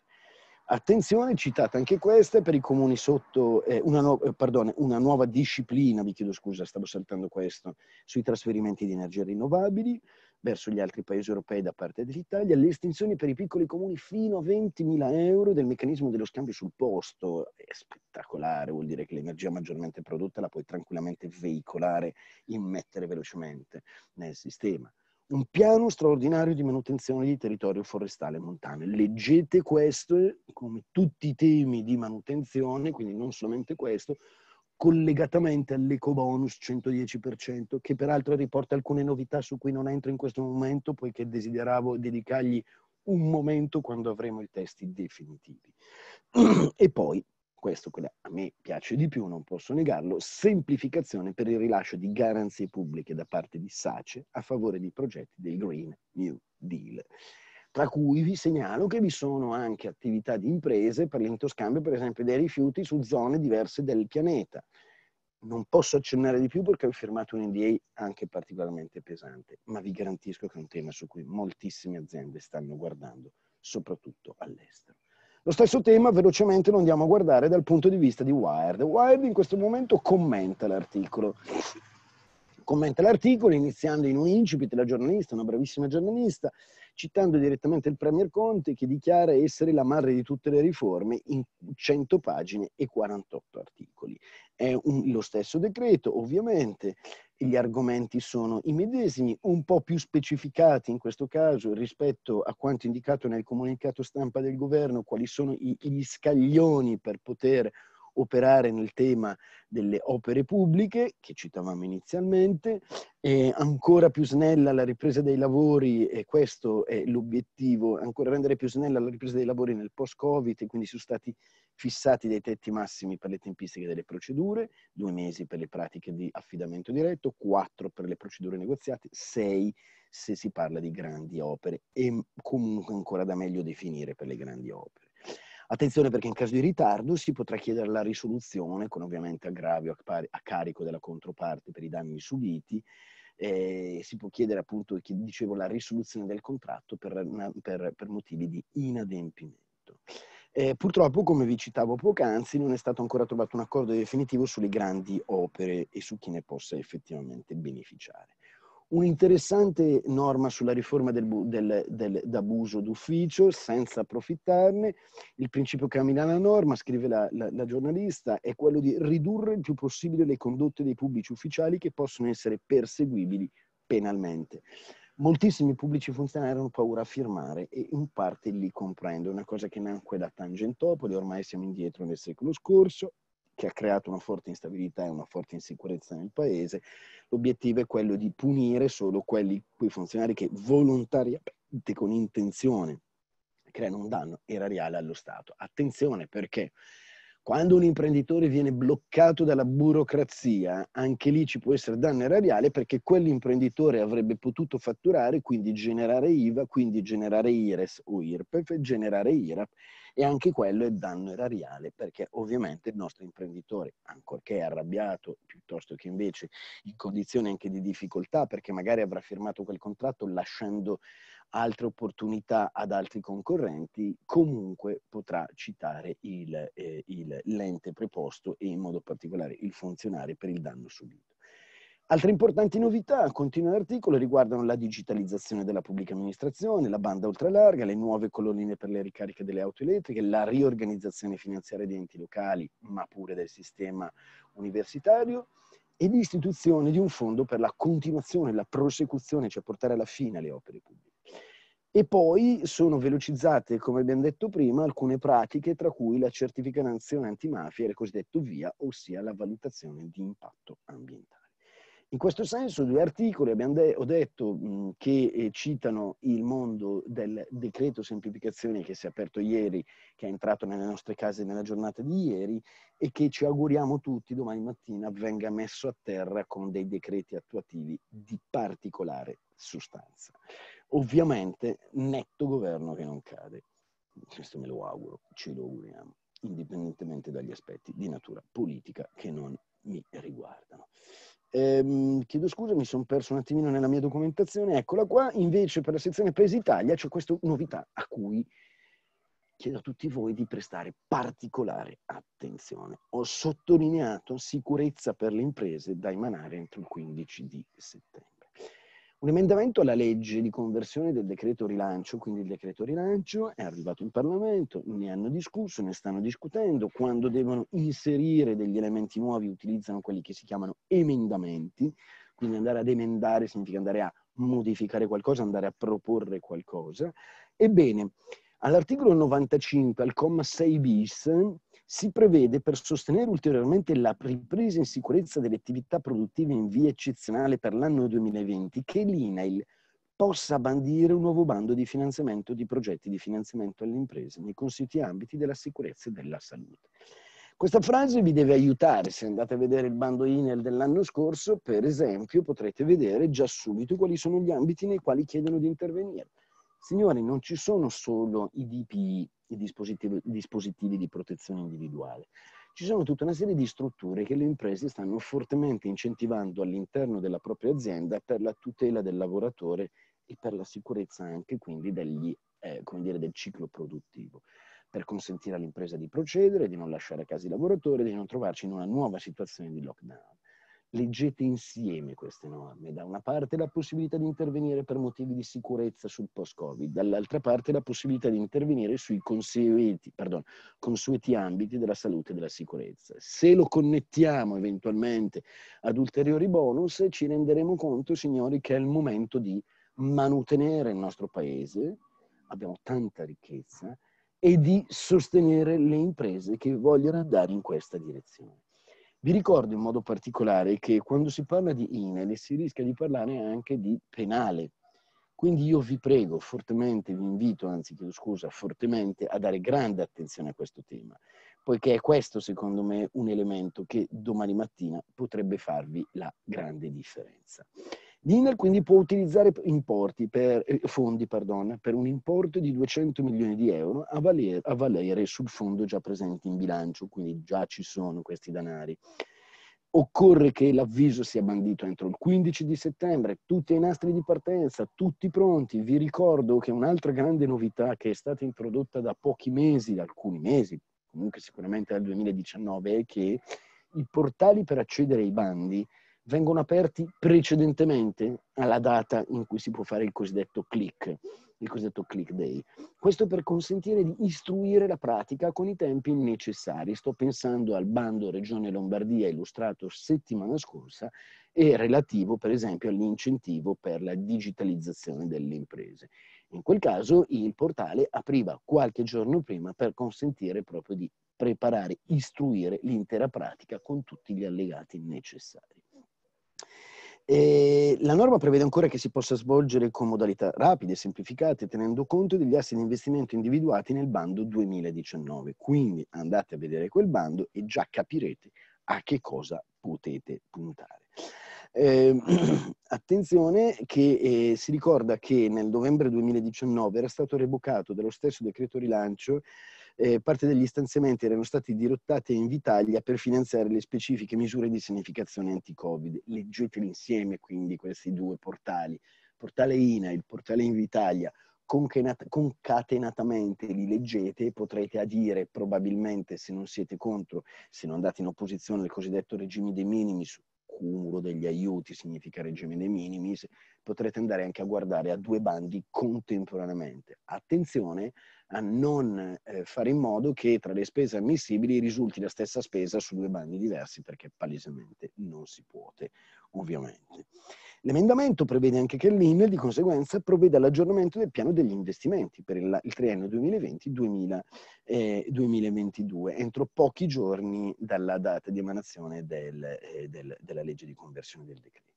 Attenzione, citata anche questa, per i comuni sotto, eh, una, nu- eh, pardon, una, nuova disciplina, vi chiedo scusa, stavo saltando questo, sui trasferimenti di energie rinnovabili, verso gli altri paesi europei da parte dell'Italia, le estensioni per i piccoli comuni fino a 20.000 euro del meccanismo dello scambio sul posto, è spettacolare, vuol dire che l'energia maggiormente prodotta la puoi tranquillamente veicolare, immettere velocemente nel sistema un piano straordinario di manutenzione di territorio forestale e montano. Leggete questo come tutti i temi di manutenzione, quindi non solamente questo, collegatamente all'ecobonus 110%, che peraltro riporta alcune novità su cui non entro in questo momento, poiché desideravo dedicargli un momento quando avremo i testi definitivi. [CLEARS THROAT] e poi, questo quella, a me piace di più, non posso negarlo, semplificazione per il rilascio di garanzie pubbliche da parte di SACE a favore di progetti del Green New Deal tra cui vi segnalo che vi sono anche attività di imprese per l'interscambio, per esempio, dei rifiuti su zone diverse del pianeta. Non posso accennare di più perché ho firmato un NDA anche particolarmente pesante, ma vi garantisco che è un tema su cui moltissime aziende stanno guardando, soprattutto all'estero. Lo stesso tema velocemente lo andiamo a guardare dal punto di vista di Wired. Wired in questo momento commenta l'articolo Commenta l'articolo iniziando in un incipit la giornalista, una bravissima giornalista, citando direttamente il Premier Conte che dichiara essere la madre di tutte le riforme in 100 pagine e 48 articoli. È un, lo stesso decreto, ovviamente, gli argomenti sono i medesimi, un po' più specificati in questo caso rispetto a quanto indicato nel comunicato stampa del governo, quali sono gli scaglioni per poter operare nel tema delle opere pubbliche, che citavamo inizialmente, e ancora più snella la ripresa dei lavori, e questo è l'obiettivo, ancora rendere più snella la ripresa dei lavori nel post-Covid, e quindi sono stati fissati dei tetti massimi per le tempistiche delle procedure, due mesi per le pratiche di affidamento diretto, quattro per le procedure negoziate, sei se si parla di grandi opere e comunque ancora da meglio definire per le grandi opere. Attenzione perché in caso di ritardo si potrà chiedere la risoluzione con ovviamente aggravio a carico della controparte per i danni subiti. Eh, si può chiedere appunto, dicevo, la risoluzione del contratto per, per, per motivi di inadempimento. Eh, purtroppo, come vi citavo poc'anzi, non è stato ancora trovato un accordo definitivo sulle grandi opere e su chi ne possa effettivamente beneficiare. Un'interessante norma sulla riforma del, del, del, d'abuso d'ufficio senza approfittarne. Il principio che cammina la norma, scrive la, la, la giornalista, è quello di ridurre il più possibile le condotte dei pubblici ufficiali che possono essere perseguibili penalmente moltissimi pubblici funzionari hanno paura a firmare e in parte li comprendo, una cosa che nacque da Tangentopoli, ormai siamo indietro nel secolo scorso, che ha creato una forte instabilità e una forte insicurezza nel paese, l'obiettivo è quello di punire solo quelli, quei funzionari che volontariamente, con intenzione, creano un danno erariale allo Stato. Attenzione perché quando un imprenditore viene bloccato dalla burocrazia, anche lì ci può essere danno erariale perché quell'imprenditore avrebbe potuto fatturare, quindi generare IVA, quindi generare IRES o IRPEF, generare IRAP e anche quello è danno erariale perché ovviamente il nostro imprenditore, ancorché arrabbiato piuttosto che invece in condizioni anche di difficoltà perché magari avrà firmato quel contratto lasciando altre opportunità ad altri concorrenti, comunque potrà citare il, eh, il, l'ente preposto e in modo particolare il funzionario per il danno subito. Altre importanti novità, continua l'articolo, riguardano la digitalizzazione della pubblica amministrazione, la banda ultralarga, le nuove colonnine per le ricariche delle auto elettriche, la riorganizzazione finanziaria di enti locali, ma pure del sistema universitario, e l'istituzione di un fondo per la continuazione, la prosecuzione, cioè portare alla fine le opere pubbliche. E poi sono velocizzate, come abbiamo detto prima, alcune pratiche, tra cui la certificazione antimafia e il cosiddetto VIA, ossia la valutazione di impatto ambientale. In questo senso due articoli, de- ho detto, mh, che eh, citano il mondo del decreto semplificazione che si è aperto ieri, che è entrato nelle nostre case nella giornata di ieri e che ci auguriamo tutti domani mattina venga messo a terra con dei decreti attuativi di particolare sostanza. Ovviamente netto governo che non cade. Questo me lo auguro, ce lo auguriamo, indipendentemente dagli aspetti di natura politica che non mi riguardano. Ehm, chiedo scusa, mi sono perso un attimino nella mia documentazione, eccola qua. Invece per la sezione Paese Italia c'è questa novità a cui chiedo a tutti voi di prestare particolare attenzione. Ho sottolineato sicurezza per le imprese da emanare entro il 15 di settembre. Un emendamento alla legge di conversione del decreto rilancio, quindi il decreto rilancio è arrivato in Parlamento, ne hanno discusso, ne stanno discutendo, quando devono inserire degli elementi nuovi utilizzano quelli che si chiamano emendamenti, quindi andare ad emendare significa andare a modificare qualcosa, andare a proporre qualcosa. Ebbene, all'articolo 95, al comma 6 bis, si prevede per sostenere ulteriormente la ripresa in sicurezza delle attività produttive in via eccezionale per l'anno 2020 che l'INAIL possa bandire un nuovo bando di finanziamento di progetti di finanziamento alle imprese nei consueti ambiti della sicurezza e della salute. Questa frase vi deve aiutare, se andate a vedere il bando INEL dell'anno scorso, per esempio, potrete vedere già subito quali sono gli ambiti nei quali chiedono di intervenire. Signori, non ci sono solo i DPI, i dispositivi, dispositivi di protezione individuale. Ci sono tutta una serie di strutture che le imprese stanno fortemente incentivando all'interno della propria azienda per la tutela del lavoratore e per la sicurezza anche quindi degli, eh, dire, del ciclo produttivo, per consentire all'impresa di procedere, di non lasciare a casa i lavoratori, di non trovarci in una nuova situazione di lockdown leggete insieme queste norme. Da una parte la possibilità di intervenire per motivi di sicurezza sul post-Covid, dall'altra parte la possibilità di intervenire sui consueti, pardon, consueti ambiti della salute e della sicurezza. Se lo connettiamo eventualmente ad ulteriori bonus, ci renderemo conto, signori, che è il momento di mantenere il nostro paese, abbiamo tanta ricchezza, e di sostenere le imprese che vogliono andare in questa direzione. Vi ricordo in modo particolare che quando si parla di INEL si rischia di parlare anche di penale. Quindi io vi prego fortemente, vi invito, anzi chiedo scusa, fortemente a dare grande attenzione a questo tema, poiché è questo secondo me un elemento che domani mattina potrebbe farvi la grande differenza. Dinner quindi può utilizzare importi per, eh, fondi pardon, per un importo di 200 milioni di euro a valere, a valere sul fondo già presente in bilancio, quindi già ci sono questi denari. Occorre che l'avviso sia bandito entro il 15 di settembre, tutti ai nastri di partenza, tutti pronti. Vi ricordo che un'altra grande novità che è stata introdotta da pochi mesi, da alcuni mesi, comunque sicuramente dal 2019, è che i portali per accedere ai bandi vengono aperti precedentemente alla data in cui si può fare il cosiddetto click, il cosiddetto click day. Questo per consentire di istruire la pratica con i tempi necessari. Sto pensando al bando Regione Lombardia illustrato settimana scorsa e relativo per esempio all'incentivo per la digitalizzazione delle imprese. In quel caso il portale apriva qualche giorno prima per consentire proprio di preparare, istruire l'intera pratica con tutti gli allegati necessari. E la norma prevede ancora che si possa svolgere con modalità rapide e semplificate tenendo conto degli assi di investimento individuati nel bando 2019. Quindi andate a vedere quel bando e già capirete a che cosa potete puntare. Eh, [CLEARS THROAT] attenzione che eh, si ricorda che nel novembre 2019 era stato revocato dallo stesso decreto rilancio eh, parte degli stanziamenti erano stati dirottati a Invitalia per finanziare le specifiche misure di sanificazione anti-Covid. Leggeteli insieme quindi questi due portali, portale INA e il portale Invitalia, concatenatamente li leggete e potrete adire probabilmente se non siete contro, se non andate in opposizione al cosiddetto regime dei minimis, cumulo degli aiuti significa regime dei minimis, potrete andare anche a guardare a due bandi contemporaneamente. Attenzione a non eh, fare in modo che tra le spese ammissibili risulti la stessa spesa su due bandi diversi, perché palesemente non si può, ovviamente. L'emendamento prevede anche che l'INE di conseguenza provveda all'aggiornamento del piano degli investimenti per il, il triennio 2020-2022 eh, entro pochi giorni dalla data di emanazione del, eh, del, della legge di conversione del decreto.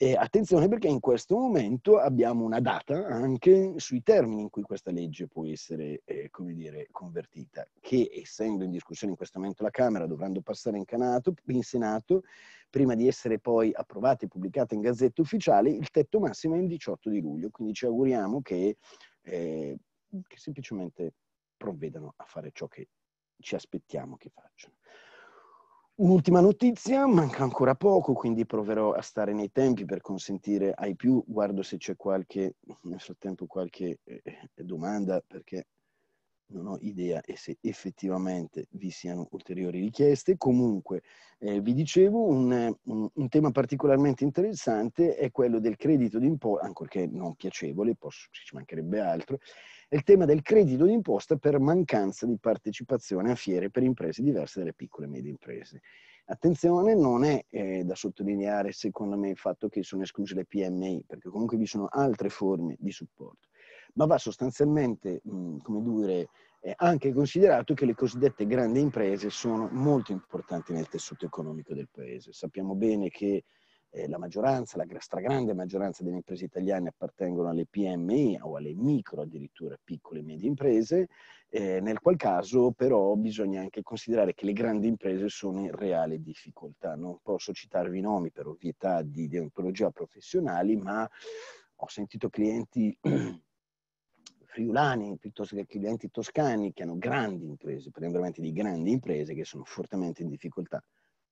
E attenzione perché in questo momento abbiamo una data anche sui termini in cui questa legge può essere eh, come dire, convertita, che essendo in discussione in questo momento la Camera dovranno passare in, canato, in Senato, prima di essere poi approvate e pubblicate in Gazzetta Ufficiale, il tetto massimo è il 18 di luglio, quindi ci auguriamo che, eh, che semplicemente provvedano a fare ciò che ci aspettiamo che facciano. Un'ultima notizia, manca ancora poco, quindi proverò a stare nei tempi per consentire ai più. Guardo se c'è qualche, nel frattempo qualche eh, domanda perché non ho idea e se effettivamente vi siano ulteriori richieste. Comunque, eh, vi dicevo, un, un, un, tema particolarmente interessante è quello del credito d'imposta, ancorché non piacevole, posso, ci mancherebbe altro, è il tema del credito d'imposta per mancanza di partecipazione a fiere per imprese diverse dalle piccole e medie imprese. Attenzione, non è eh, da sottolineare secondo me il fatto che sono escluse le PMI, perché comunque vi sono altre forme di supporto, ma va sostanzialmente, mh, come dire, eh, anche considerato che le cosiddette grandi imprese sono molto importanti nel tessuto economico del paese. Sappiamo bene che eh, la maggioranza, la stragrande maggioranza delle imprese italiane appartengono alle PMI o alle micro addirittura piccole e medie imprese, eh, nel qual caso però bisogna anche considerare che le grandi imprese sono in reale difficoltà. Non posso citarvi nomi per ovvietà di deontologia professionali, ma ho sentito clienti [CLEARS THROAT] friulani piuttosto che clienti toscani che hanno grandi imprese, parliamo veramente di grandi imprese che sono fortemente in difficoltà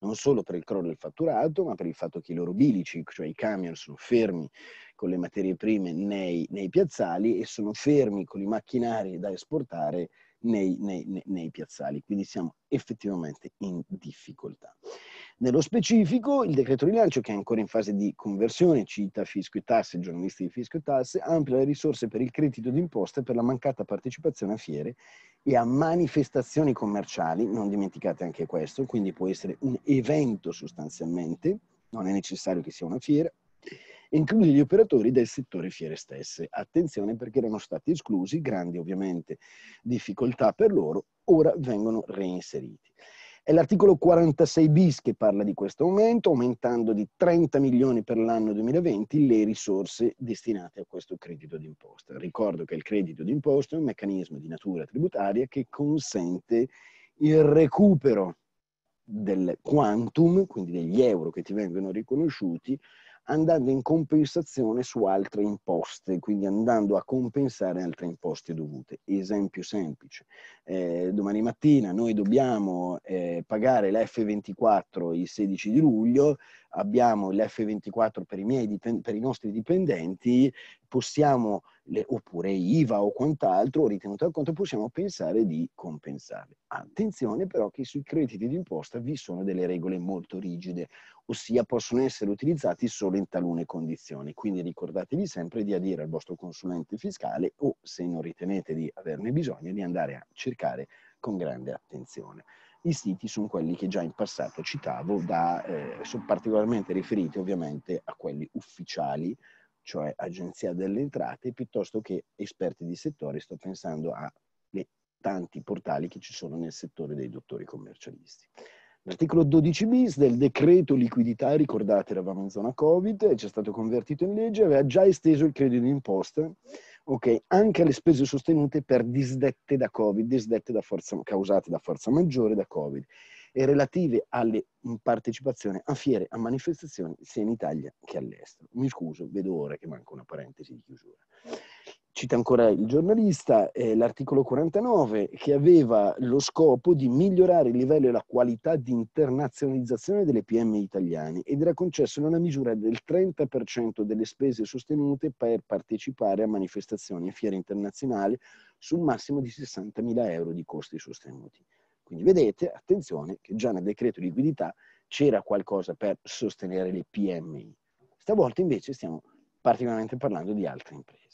non solo per il crollo del fatturato, ma per il fatto che i loro bilici, cioè i camion, sono fermi con le materie prime nei, nei piazzali e sono fermi con i macchinari da esportare nei, nei, nei, piazzali, quindi siamo effettivamente in difficoltà. Nello specifico, il decreto rilancio, che è ancora in fase di conversione, cita fisco e tasse, giornalisti di fisco e tasse, amplia le risorse per il credito d'imposta e per la mancata partecipazione a fiere e a manifestazioni commerciali, non dimenticate anche questo, quindi può essere un evento sostanzialmente, non è necessario che sia una fiera, e include gli operatori del settore fiere stesse. Attenzione perché erano stati esclusi, grandi ovviamente difficoltà per loro, ora vengono reinseriti. È l'articolo 46 bis che parla di questo aumento, aumentando di 30 milioni per l'anno 2020 le risorse destinate a questo credito d'imposta. Ricordo che il credito d'imposta è un meccanismo di natura tributaria che consente il recupero del quantum, quindi degli euro che ti vengono riconosciuti, andando in compensazione su altre imposte, quindi andando a compensare altre imposte dovute. Esempio semplice, eh, domani mattina noi dobbiamo eh, pagare l'F24 il 16 di luglio, abbiamo l'F24 per i, dipen- per i nostri dipendenti, possiamo, le, oppure IVA o quant'altro, ritenuto al conto, possiamo pensare di compensarli. Attenzione però che sui crediti d'imposta vi sono delle regole molto rigide, ossia possono essere utilizzati solo in talune condizioni. Quindi ricordatevi sempre di adire al vostro consulente fiscale o, se non ritenete di averne bisogno, di andare a cercare con grande attenzione. I siti sono quelli che già in passato citavo, da, eh, sono particolarmente riferiti ovviamente a quelli ufficiali, cioè agenzia delle entrate, piuttosto che esperti di settore, sto pensando alle tanti portali che ci sono nel settore dei dottori commercialisti. L'articolo 12 bis del decreto liquidità, ricordate eravamo in zona Covid, ci è stato convertito in legge, aveva già esteso il credito imposta okay, anche alle spese sostenute per disdette da Covid, disdette da forza, causate da forza maggiore da Covid e relative alle partecipazioni a fiere, a manifestazioni sia in Italia che all'estero. Mi scuso, vedo ora che manca una parentesi di chiusura cita ancora il giornalista, eh, l'articolo 49 che aveva lo scopo di migliorare il livello e la qualità di internazionalizzazione delle PM italiane ed era concesso nella misura del 30% delle spese sostenute per partecipare a manifestazioni e fiere internazionali su un massimo di 60.000 euro di costi sostenuti. Quindi vedete, attenzione, che già nel decreto di liquidità c'era qualcosa per sostenere le PMI. Stavolta invece stiamo particolarmente parlando di altre imprese.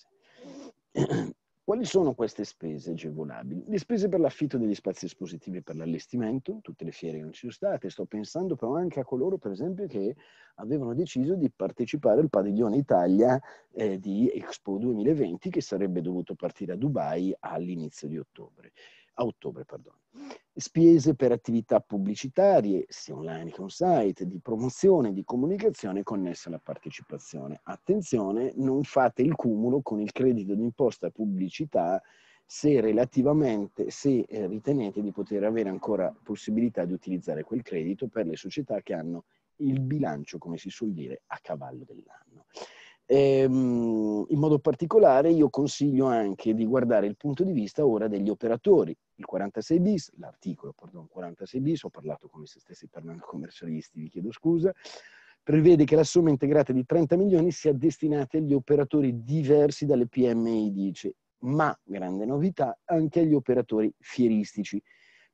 [CLEARS THROAT] Quali sono queste spese agevolabili? Le spese per l'affitto degli spazi espositivi e per l'allestimento, tutte le fiere non ci sono state, sto pensando però anche a coloro per esempio che avevano deciso di partecipare al padiglione Italia eh, di Expo 2020 che sarebbe dovuto partire a Dubai all'inizio di ottobre a ottobre, perdono. Spese per attività pubblicitarie, sia online che on site, di promozione, e di comunicazione connesse alla partecipazione. Attenzione, non fate il cumulo con il credito d'imposta pubblicità se relativamente, se eh, ritenete di poter avere ancora possibilità di utilizzare quel credito per le società che hanno il bilancio, come si suol dire, a cavallo dell'anno. Ehm, in modo particolare io consiglio anche di guardare il punto di vista ora degli operatori, il 46 bis, l'articolo, pardon, 46 bis, ho parlato come se stessi parlando commercialisti, vi chiedo scusa, prevede che la somma integrata di 30 milioni sia destinata agli operatori diversi dalle PMI, dice, ma, grande novità, anche agli operatori fieristici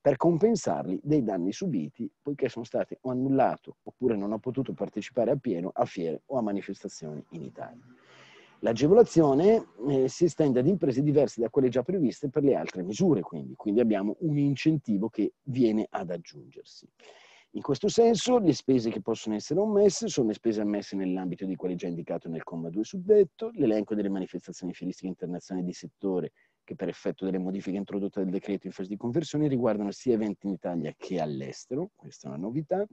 per compensarli dei danni subiti poiché sono stati o annullati oppure non ha potuto partecipare a pieno a fiere o a manifestazioni in Italia. L'agevolazione eh, si estende ad imprese diverse da quelle già previste per le altre misure, quindi, quindi abbiamo un incentivo che viene ad aggiungersi. In questo senso, le spese che possono essere ammesse sono le spese ammesse nell'ambito di quelle già indicate nel comma 2 suddetto, l'elenco delle manifestazioni fieristiche internazionali di settore che per effetto delle modifiche introdotte dal decreto in fase di conversione riguardano sia eventi in Italia che all'estero, questa è una novità,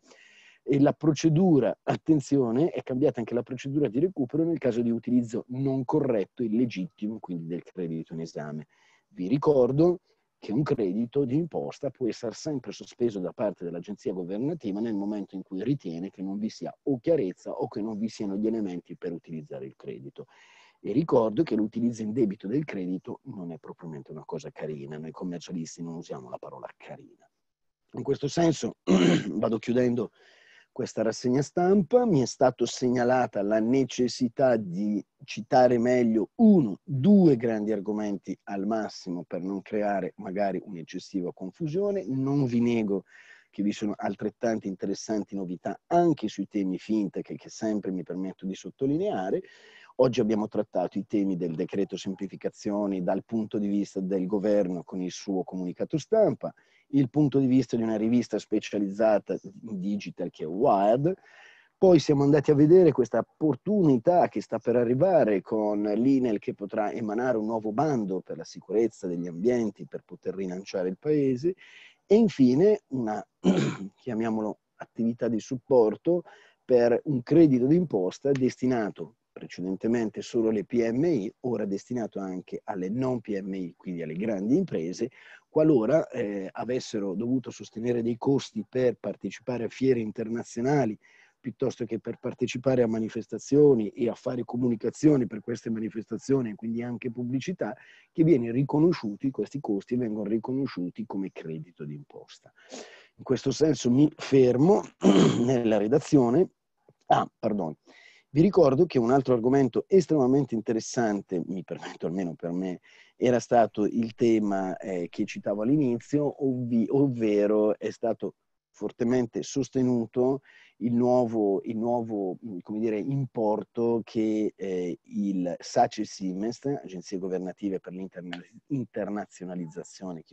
e la procedura, attenzione, è cambiata anche la procedura di recupero nel caso di utilizzo non corretto, illegittimo, quindi del credito in esame. Vi ricordo che un credito di imposta può essere sempre sospeso da parte dell'agenzia governativa nel momento in cui ritiene che non vi sia o chiarezza o che non vi siano gli elementi per utilizzare il credito. E ricordo che l'utilizzo in debito del credito non è propriamente una cosa carina, noi commercialisti non usiamo la parola carina. In questo senso [CLEARS THROAT] vado chiudendo questa rassegna stampa, mi è stata segnalata la necessità di citare meglio uno, due grandi argomenti al massimo per non creare magari un'eccessiva confusione, non vi nego che vi sono altrettanti interessanti novità anche sui temi fintech che sempre mi permetto di sottolineare, Oggi abbiamo trattato i temi del decreto semplificazioni dal punto di vista del governo con il suo comunicato stampa, il punto di vista di una rivista specializzata in digital che è Wired, poi siamo andati a vedere questa opportunità che sta per arrivare con l'INEL che potrà emanare un nuovo bando per la sicurezza degli ambienti per poter rilanciare il paese e infine una, [CLEARS THROAT] chiamiamolo, attività di supporto per un credito d'imposta destinato precedentemente solo le PMI, ora destinato anche alle non PMI, quindi alle grandi imprese, qualora eh, avessero dovuto sostenere dei costi per partecipare a fiere internazionali piuttosto che per partecipare a manifestazioni e a fare comunicazioni per queste manifestazioni e quindi anche pubblicità, che viene riconosciuti, questi costi vengono riconosciuti come credito d'imposta. In questo senso mi fermo [CLEARS THROAT] nella redazione. Ah, pardon. Vi ricordo che un altro argomento estremamente interessante, mi permetto almeno per me, era stato il tema eh, che citavo all'inizio, ovvi, ovvero è stato fortemente sostenuto il nuovo, il nuovo mm, dire, importo che eh, il SACE SIMEST, Agenzie Governative per l'Internazionalizzazione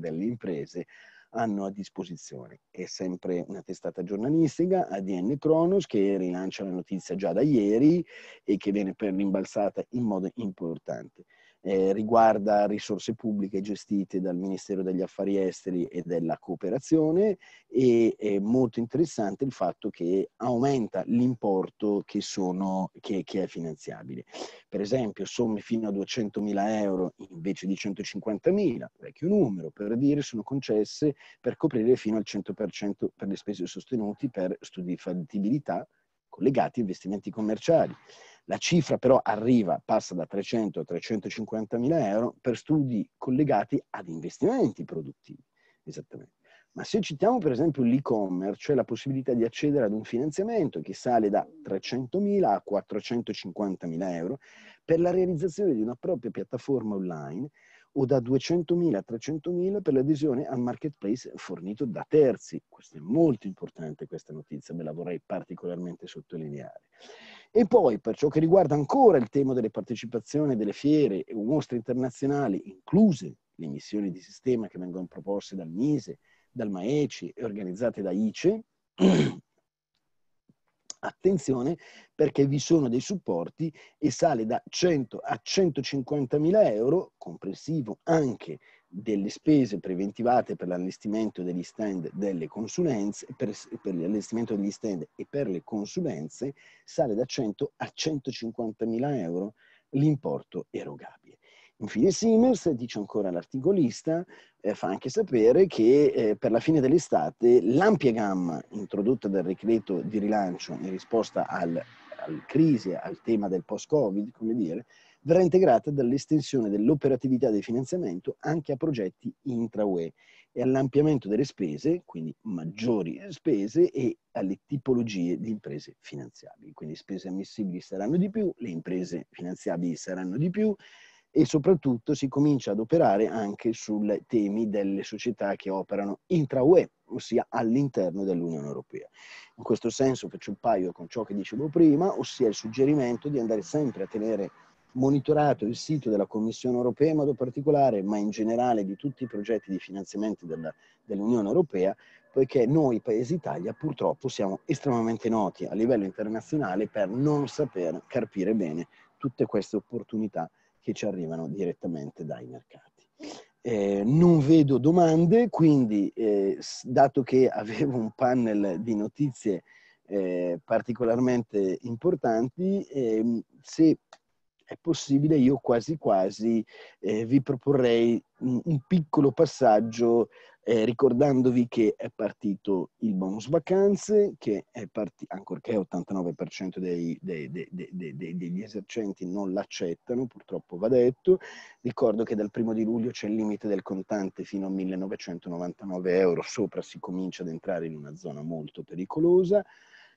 delle Imprese, hanno a disposizione. È sempre una testata giornalistica, ADN Cronos, che rilancia la notizia già da ieri e che viene per rimbalzata in modo importante eh, riguarda risorse pubbliche gestite dal Ministero degli Affari Esteri e della Cooperazione e è molto interessante il fatto che aumenta l'importo che, sono, che, che è finanziabile. Per esempio somme fino a 200.000 euro invece di 150.000, vecchio numero, per dire sono concesse per coprire fino al 100% per le spese sostenute per studi di fattibilità collegati a investimenti commerciali. La cifra però arriva, passa da 300 a 350 mila euro per studi collegati ad investimenti produttivi. Esattamente. Ma se citiamo per esempio l'e-commerce, cioè la possibilità di accedere ad un finanziamento che sale da 300.000 a 450.000 euro per la realizzazione di una propria piattaforma online o da 200.000 a 300.000 per l'adesione al marketplace fornito da terzi. Questo è molto importante, questa notizia, me la vorrei particolarmente sottolineare. E poi, per ciò che riguarda ancora il tema delle partecipazioni delle fiere o mostre internazionali, incluse le missioni di sistema che vengono proposte dal MISE, dal MAECI e organizzate da ICE, [CLEARS THROAT] Attenzione perché vi sono dei supporti e sale da 100 a 150 mila euro, comprensivo anche delle spese preventivate per l'allestimento degli stand delle consulenze, per, per l'allestimento degli stand e per le consulenze, sale da 100 a 150 mila euro l'importo erogato. Infine Siemens, dice ancora l'articolista, eh, fa anche sapere che eh, per la fine dell'estate l'ampia gamma introdotta dal decreto di rilancio in risposta al, al crisi, al tema del post-Covid, come dire, verrà integrata dall'estensione dell'operatività del finanziamento anche a progetti intra-UE e all'ampliamento delle spese, quindi maggiori spese, e alle tipologie di imprese finanziabili. Quindi le spese ammissibili saranno di più, le imprese finanziabili saranno di più, e soprattutto si comincia ad operare anche sui temi delle società che operano intra-UE, ossia all'interno dell'Unione Europea. In questo senso faccio un paio con ciò che dicevo prima, ossia il suggerimento di andare sempre a tenere monitorato il sito della Commissione europea in modo particolare, ma in generale di tutti i progetti di finanziamento della, dell'Unione europea, poiché noi, Paesi Italia, purtroppo siamo estremamente noti a livello internazionale per non saper carpire bene tutte queste opportunità che ci arrivano direttamente dai mercati. Eh, non vedo domande, quindi eh, dato che [LAUGHS] avevo un panel di notizie eh, particolarmente importanti, ehm, se è possibile io quasi quasi eh, vi proporrei un, un piccolo passaggio eh, ricordandovi che è partito il bonus vacanze, che è partito, ancorché 89% dei, dei, dei, degli esercenti non l'accettano, purtroppo va detto. Ricordo che dal primo di luglio c'è il limite del contante fino a 1999 euro, sopra si comincia ad entrare in una zona molto pericolosa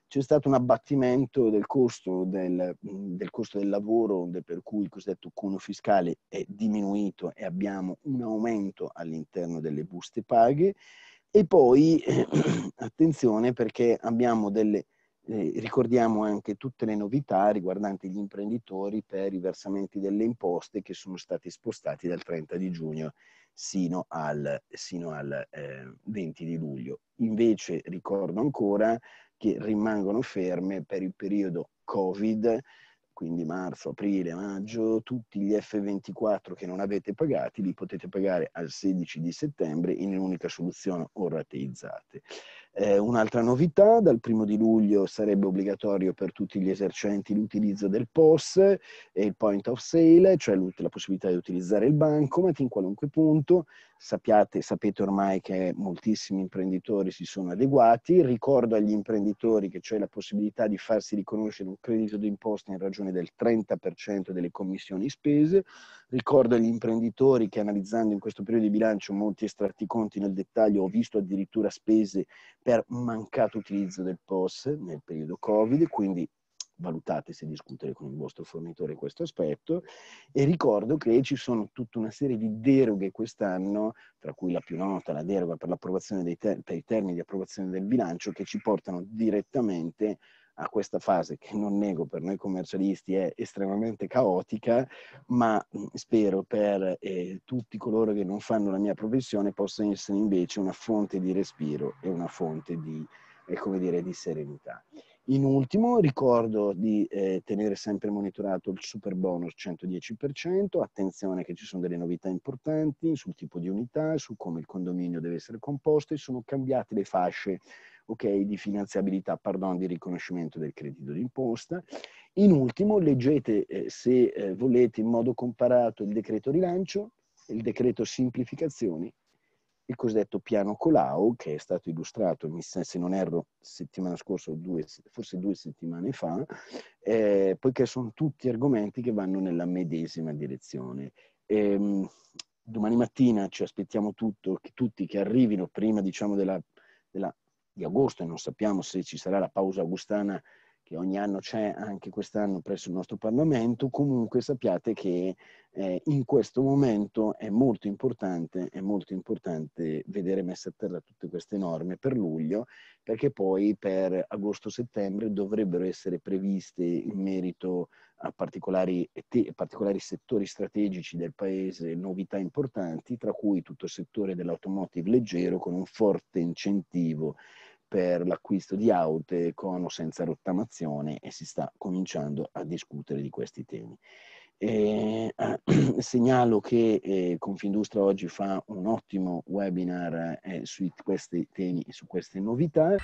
c'è stato un abbattimento del costo del, del costo del, lavoro, per cui il cosiddetto cuno fiscale è diminuito e abbiamo un aumento all'interno delle buste paghe. E poi [CLEARS THROAT] attenzione perché abbiamo delle, eh, ricordiamo anche tutte le novità riguardanti gli imprenditori per i versamenti delle imposte che sono stati spostati dal 30 di giugno sino al, sino al eh, 20 di luglio. Invece ricordo ancora che rimangono ferme per il periodo Covid, quindi marzo, aprile, maggio, tutti gli F24 che non avete pagati li potete pagare al 16 di settembre in un'unica soluzione o rateizzate. Eh, un'altra novità, dal primo di luglio sarebbe obbligatorio per tutti gli esercenti l'utilizzo del POS e il point of sale, cioè la possibilità di utilizzare il bancomat in qualunque punto, sappiate, sapete ormai che moltissimi imprenditori si sono adeguati. Ricordo agli imprenditori che c'è la possibilità di farsi riconoscere un credito d'imposta in ragione del 30% delle commissioni spese. Ricordo agli imprenditori che analizzando in questo periodo di bilancio molti estratti conti nel dettaglio ho visto addirittura spese per mancato utilizzo del POS nel periodo Covid, quindi valutate se discutere con il vostro fornitore questo aspetto e ricordo che ci sono tutta una serie di deroghe quest'anno, tra cui la più nota, la deroga per, ter- per i termini di approvazione del bilancio, che ci portano direttamente a questa fase che non nego per noi commercialisti è estremamente caotica, ma mm, spero per eh, tutti coloro che non fanno la mia professione possa essere invece una fonte di respiro e una fonte di, eh, dire, di serenità. In ultimo ricordo di eh, tenere sempre monitorato il super bonus 110%, attenzione che ci sono delle novità importanti sul tipo di unità, su come il condominio deve essere composto e sono cambiate le fasce okay, di finanziabilità, pardon, di riconoscimento del credito d'imposta. In ultimo leggete eh, se eh, volete in modo comparato il decreto rilancio, il decreto semplificazioni il cosiddetto piano Colau, che è stato illustrato, se non erro, settimana scorsa o due, forse due settimane fa, eh, poiché sono tutti argomenti che vanno nella medesima direzione. E, ehm, domani mattina ci aspettiamo tutto, che tutti che arrivino prima diciamo, della, della, di agosto, e non sappiamo se ci sarà la pausa augustana che ogni anno c'è anche quest'anno presso il nostro Parlamento, comunque sappiate che eh, in questo momento è molto, è molto, importante, vedere messe a terra tutte queste norme per luglio, perché poi per agosto-settembre dovrebbero essere previste in merito a particolari, particolari settori strategici del Paese novità importanti, tra cui tutto il settore dell'automotive leggero con un forte incentivo per l'acquisto di auto con o senza rottamazione e si sta cominciando a discutere di questi temi. Eh, [CLEARS THROAT] segnalo che eh, Confindustria oggi fa un ottimo webinar eh, su questi temi e su queste novità.